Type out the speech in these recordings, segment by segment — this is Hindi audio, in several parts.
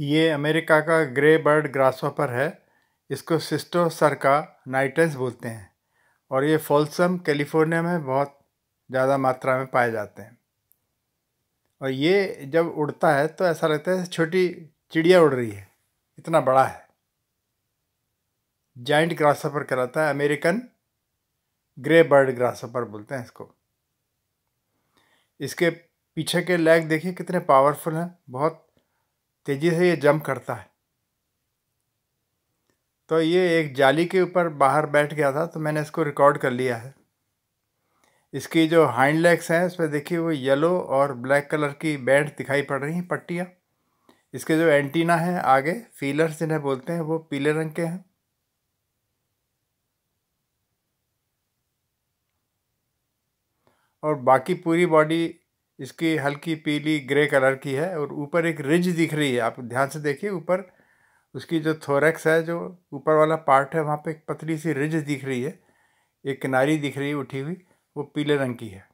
ये अमेरिका का ग्रे बर्ड ग्रासहॉपर है इसको सिस्टोसरका नाइटेंस बोलते हैं और ये फॉल्सम कैलिफोर्निया में बहुत ज़्यादा मात्रा में पाए जाते हैं और ये जब उड़ता है तो ऐसा लगता है छोटी चिड़िया उड़ रही है इतना बड़ा है जाइंट ग्रासहॉपर कराता है अमेरिकन ग्रे बर्ड ग्रासहॉपर बोलते हैं इसको इसके पीछे के लेग देखिए कितने पावरफुल हैं बहुत तेज़ी से ये जंप करता है तो ये एक जाली के ऊपर बाहर बैठ गया था तो मैंने इसको रिकॉर्ड कर लिया है इसकी जो हाइंड लेग्स हैं उसमें देखिए वो येलो और ब्लैक कलर की बैंड दिखाई पड़ रही हैं पट्टियाँ इसके जो एंटीना है आगे फीलर्स जिन्हें बोलते हैं वो पीले रंग के हैं और बाकी पूरी बॉडी इसकी हल्की पीली ग्रे कलर की है और ऊपर एक रिज दिख रही है आप ध्यान से देखिए ऊपर उसकी जो थोरेक्स है जो ऊपर वाला पार्ट है वहाँ पे एक पतली सी रिज दिख रही है एक किनारी दिख रही है उठी हुई वो पीले रंग की है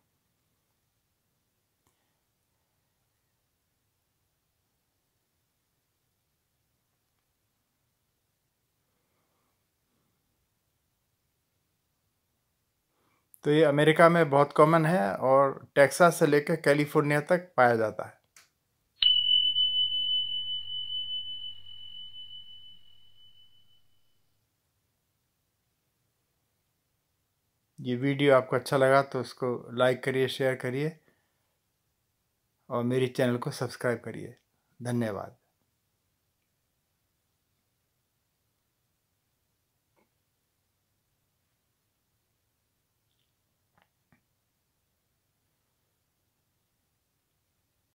तो ये अमेरिका में बहुत कॉमन है और टेक्सास से लेकर कैलिफोर्निया तक पाया जाता है ये वीडियो आपको अच्छा लगा तो उसको लाइक करिए शेयर करिए और मेरे चैनल को सब्सक्राइब करिए धन्यवाद